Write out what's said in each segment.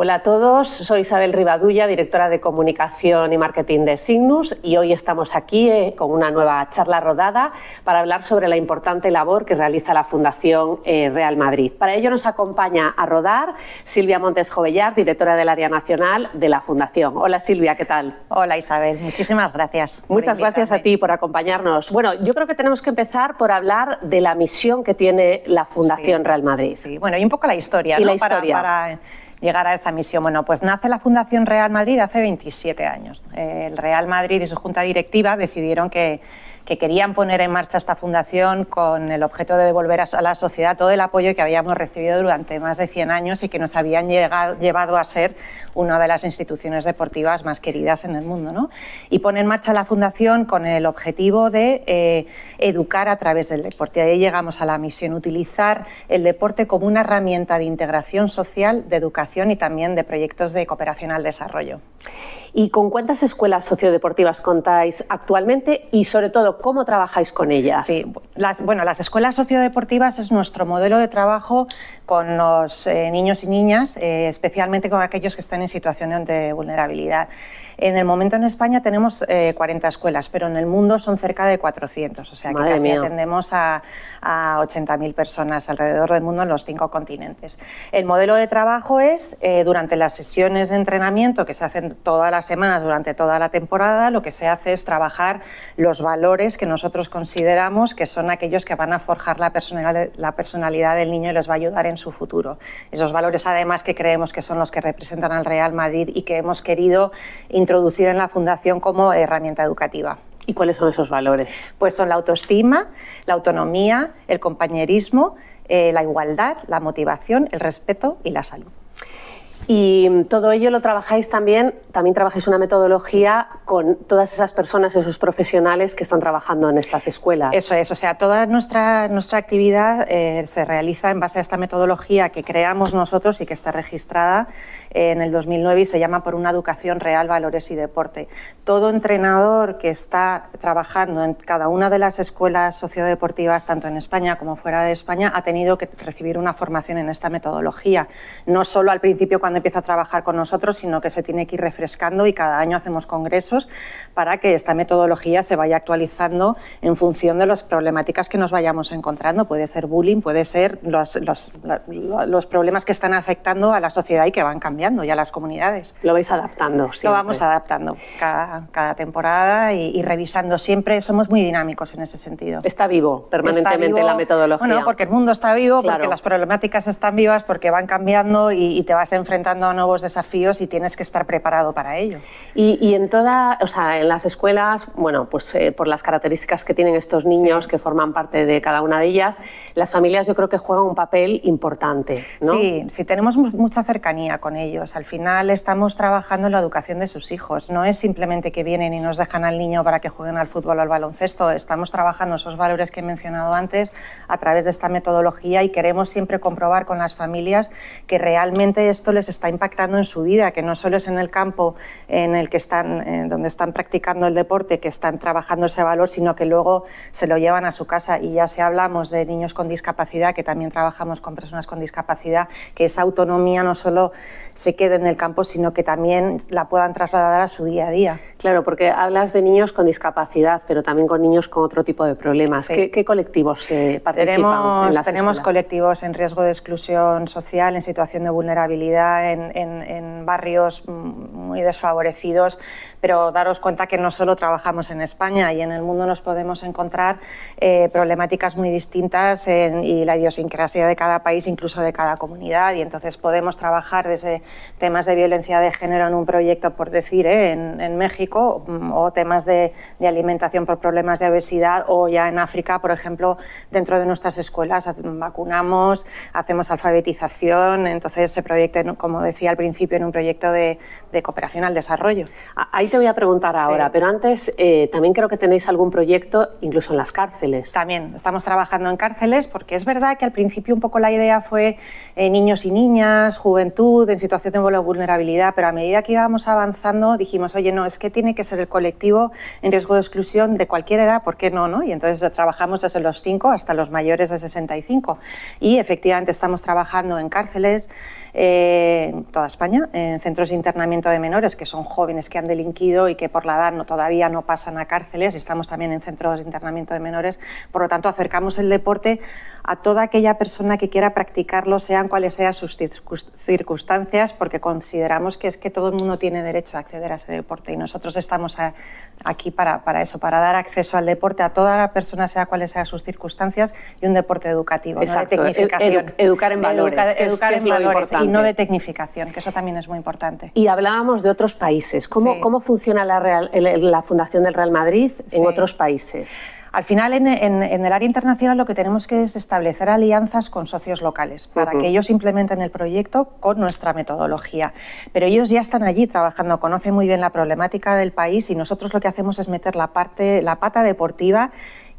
Hola a todos, soy Isabel Rivadulla, directora de comunicación y marketing de Signus y hoy estamos aquí eh, con una nueva charla rodada para hablar sobre la importante labor que realiza la Fundación eh, Real Madrid. Para ello nos acompaña a rodar Silvia Montes Jovellar, directora del área nacional de la Fundación. Hola Silvia, ¿qué tal? Hola Isabel, muchísimas gracias. Muchas gracias a ti por acompañarnos. Bueno, yo creo que tenemos que empezar por hablar de la misión que tiene la Fundación Real Madrid. Sí, bueno, y un poco la historia, ¿no? la para llegar a esa misión? Bueno, pues nace la Fundación Real Madrid hace 27 años. el Real Madrid y su junta directiva decidieron que que querían poner en marcha esta fundación con el objeto de devolver a la sociedad todo el apoyo que habíamos recibido durante más de 100 años y que nos habían llevado a ser una de las instituciones deportivas más queridas en el mundo. ¿no? Y poner en marcha la fundación con el objetivo de eh, educar a través del deporte. Ahí llegamos a la misión, utilizar el deporte como una herramienta de integración social, de educación y también de proyectos de cooperación al desarrollo. ¿Y con cuántas escuelas sociodeportivas contáis actualmente y sobre todo ¿Cómo trabajáis con ellas? Sí, las, bueno, las escuelas sociodeportivas es nuestro modelo de trabajo con los eh, niños y niñas, eh, especialmente con aquellos que están en situaciones de vulnerabilidad. En el momento en España tenemos 40 eh, escuelas, pero en el mundo son cerca de 400, o sea que casi atendemos a, 80.000 personas alrededor del mundo en los cinco continentes. El modelo de trabajo es, eh, durante las sesiones de entrenamiento que se hacen todas las semanas, durante toda la temporada, lo que se hace es trabajar los valores que nosotros consideramos que son aquellos que van a forjar la personalidad, la personalidad del niño y los va a ayudar en su futuro. Esos valores, además, que creemos que son los que representan al Real Madrid y que hemos querido introducir en la Fundación como herramienta educativa. ¿Y cuáles son esos valores? Pues son la autoestima, la autonomía, el compañerismo, eh, la igualdad, la motivación, el respeto y la salud. Y todo ello lo trabajáis también, también trabajáis una metodología con todas esas personas, esos profesionales que están trabajando en estas escuelas. Eso es, o sea, toda nuestra, nuestra actividad eh, se realiza en base a esta metodología que creamos nosotros y que está registrada eh, en el 2009 y se llama Por una educación real, valores y deporte. Todo entrenador que está trabajando en cada una de las escuelas sociodeportivas, tanto en España como fuera de España, ha tenido que recibir una formación en esta metodología. No solo al principio cuando empieza a trabajar con nosotros, sino que se tiene que ir refrescando y cada año hacemos congresos para que esta metodología se vaya actualizando en función de las problemáticas que nos vayamos encontrando. Puede ser bullying, puede ser los, los, problemas que están afectando a la sociedad y que van cambiando y a las comunidades. Lo vais adaptando, sí. Lo vamos adaptando cada, cada temporada y, revisando siempre. Somos muy dinámicos en ese sentido. Está vivo permanentemente la metodología. Bueno, porque el mundo está vivo, porque las problemáticas están vivas, porque van cambiando y, y te vas enfrentando a nuevos desafíos y tienes que estar preparado para ello. Y, y en toda, o sea, en las escuelas, bueno, pues eh, por las características que tienen estos niños que forman parte de cada una de ellas, las familias yo creo que juegan un papel importante. ¿no? Sí, sí, tenemos mucha cercanía con ellos. Al final estamos trabajando en la educación de sus hijos. No es simplemente que vienen y nos dejan al niño para que jueguen al fútbol o al baloncesto. Estamos trabajando esos valores que he mencionado antes a través de esta metodología y queremos siempre comprobar con las familias que realmente esto les está está impactando en su vida, que no solo es en el campo en el que están, eh, donde están practicando el deporte, que están trabajando ese valor, sino que luego se lo llevan a su casa. Y ya si hablamos de niños con discapacidad, que también trabajamos con personas con discapacidad, que esa autonomía no solo se quede en el campo, sino que también la puedan trasladar a su día a día. Claro, porque hablas de niños con discapacidad, pero también con niños con otro tipo de problemas. ¿Qué, colectivos se eh, participan? Tenemos, colectivos en riesgo de exclusión social, en situación de vulnerabilidad, en, barrios mm, muy desfavorecidos, pero daros cuenta que no solo trabajamos en España y en el mundo nos podemos encontrar eh, problemáticas muy distintas y la idiosincrasia de cada país, incluso de cada comunidad. Y entonces podemos trabajar desde temas de violencia de género en un proyecto, por decir, eh, en, México, mm, o temas de, alimentación por problemas de obesidad, o ya en África, por ejemplo, dentro de nuestras escuelas vacunamos, hacemos alfabetización, entonces se en como decía al principio, en un proyecto de, cooperación al desarrollo. Ahí te voy a preguntar ahora, pero antes eh, también creo que tenéis algún proyecto incluso en las cárceles. También, estamos trabajando en cárceles porque es verdad que al principio un poco la idea fue eh, niños y niñas, juventud, en situación de vulnerabilidad, pero a medida que íbamos avanzando dijimos, oye, no, es que tiene que ser el colectivo en riesgo de exclusión de cualquier edad, ¿por qué no? no? Y entonces trabajamos desde los 5 hasta los mayores de 65. Y efectivamente estamos trabajando en cárceles. Eh, en toda España, en centros de internamiento de menores, que son jóvenes que han delinquido y que por la edad no, todavía no pasan a cárceles. Estamos también en centros de internamiento de menores. Por lo tanto, acercamos el deporte a toda aquella persona que quiera practicarlo, sean cuales sean sus circunstancias, porque consideramos que es que todo el mundo tiene derecho a acceder a ese deporte y nosotros estamos aquí para, para eso, para dar acceso al deporte a toda la persona, sea cuales sean sus circunstancias, y un deporte educativo, Exacto. no de tecnificación. educar en valores. educar en valores y no de tecnificación que eso también es muy importante. Y hablábamos de otros países. ¿Cómo, cómo funciona la, Fundación del Real Madrid en otros países? Al final, en, el área internacional lo que tenemos que es establecer alianzas con socios locales para que ellos implementen el proyecto con nuestra metodología. Pero ellos ya están allí trabajando, conocen muy bien la problemática del país y nosotros lo que hacemos es meter la parte, la pata deportiva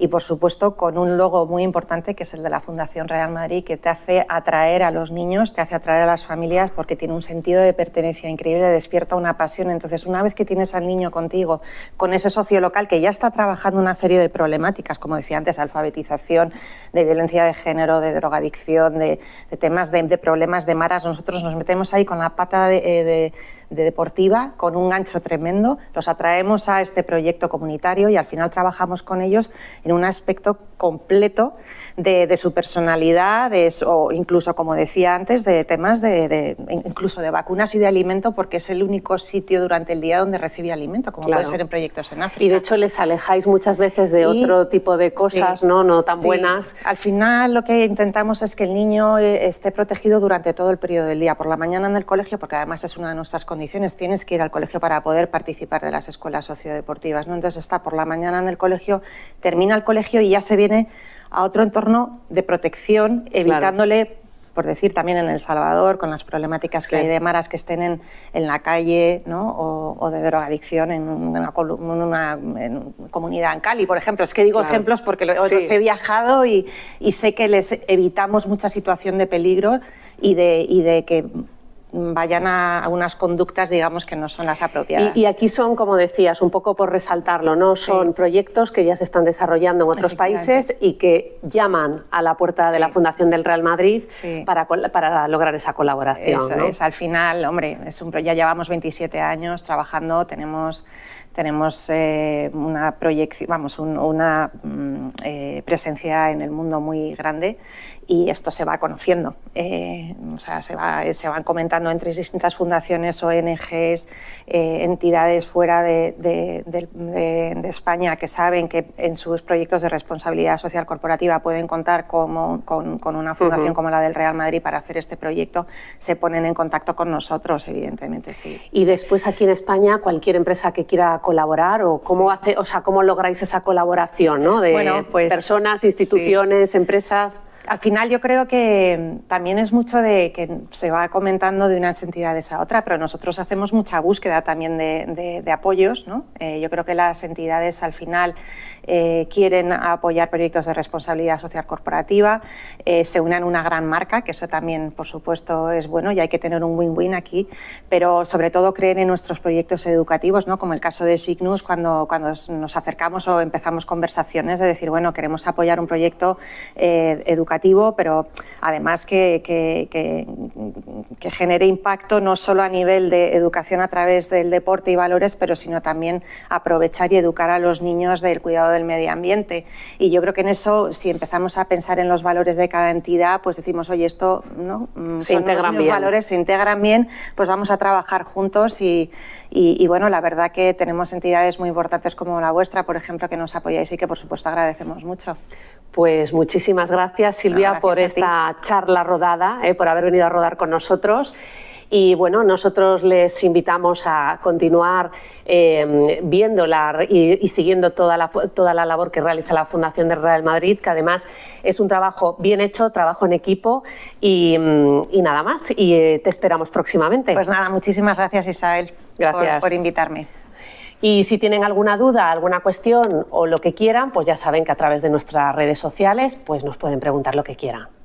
y por supuesto con un logo muy importante que es el de la Fundación Real Madrid que te hace atraer a los niños, te hace atraer a las familias porque tiene un sentido de pertenencia increíble, despierta una pasión. Entonces, una vez que tienes al niño contigo, con ese socio local que ya está trabajando una serie de problemáticas, como decía antes, alfabetización, de violencia de género, de drogadicción, de, temas de, problemas de maras, nosotros nos metemos ahí con la pata eh, de deportiva con un gancho tremendo, los atraemos a este proyecto comunitario y al final trabajamos con ellos un aspecto completo de, su personalidad o incluso, como decía antes, de temas de, incluso de vacunas y de alimento, porque es el único sitio durante el día donde recibe alimento, como puede ser en proyectos en África. Y de hecho les alejáis muchas veces de otro tipo de cosas, ¿no? No tan buenas. Al final lo que intentamos es que el niño eh, esté protegido durante todo el periodo del día, por la mañana en el colegio, porque además es una de nuestras condiciones, tienes que ir al colegio para poder participar de las escuelas sociodeportivas, ¿no? Entonces está por la mañana en el colegio, termina al colegio y ya se viene a otro entorno de protección, evitándole, por decir también en El Salvador, con las problemáticas que hay de maras que estén en, la calle o, de drogadicción en una, comunidad en Cali, por ejemplo. Es que digo ejemplos porque he viajado y, sé que les evitamos mucha situación de peligro y de, y de que vayan a, unas conductas, digamos, que no son las apropiadas. Y, aquí son, como decías, un poco por resaltarlo, ¿no? Son proyectos que ya se están desarrollando en otros países y que llaman a la puerta de la Fundación del Real Madrid para, para lograr esa colaboración. Eso es, al final, hombre, es un, ya llevamos 27 años trabajando, tenemos tenemos eh, una proyección, vamos, una mm, eh, presencia en el mundo muy grande y esto se va conociendo. Eh, o sea, se, va, se, van comentando entre distintas fundaciones, ONGs, entidades fuera de, España que saben que en sus proyectos de responsabilidad social corporativa pueden contar como, con, una fundación como la del Real Madrid para hacer este proyecto, se ponen en contacto con nosotros, evidentemente, sí. Y después aquí en España, cualquier empresa que quiera colaborar o cómo, hace, o sea, cómo lográis esa colaboración ¿no? de pues, personas, instituciones, empresas? al final yo creo que también es mucho de que se va comentando de unas entidades a otra, pero nosotros hacemos mucha búsqueda también de, apoyos. Eh, yo creo que las entidades al final eh, quieren apoyar proyectos de responsabilidad social corporativa, eh, se a una gran marca, que eso también por supuesto es bueno y hay que tener un win-win aquí, pero sobre todo creen en nuestros proyectos educativos, ¿no? como el caso de Signus, cuando, cuando nos acercamos o empezamos conversaciones de decir, bueno, queremos apoyar un proyecto educativo pero además que, que, genere impacto no solo a nivel de educación a través del deporte y valores, pero sino también aprovechar y educar a los niños del cuidado del medio ambiente. Y yo creo que en eso, si empezamos a pensar en los valores de cada entidad, pues decimos, oye, esto ¿no? Mm, se integran bien. valores, se integran bien, pues vamos a trabajar juntos y, y bueno, la verdad que tenemos entidades muy importantes como la vuestra, por ejemplo, que nos apoyáis y que por supuesto agradecemos mucho. Pues muchísimas gracias Silvia, por esta charla rodada, eh, por haber venido a rodar con nosotros. Y bueno, nosotros les invitamos a continuar eh, viéndola y, siguiendo toda la, toda la labor que realiza la Fundación del Real Madrid, que además es un trabajo bien hecho, trabajo en equipo y, em, nada más. Y eh, te esperamos próximamente. Pues nada, muchísimas gracias Isabel gracias. por invitarme. Y si tienen alguna duda, alguna cuestión o lo que quieran, pues ya saben que a través de nuestras redes sociales pues nos pueden preguntar lo que quieran.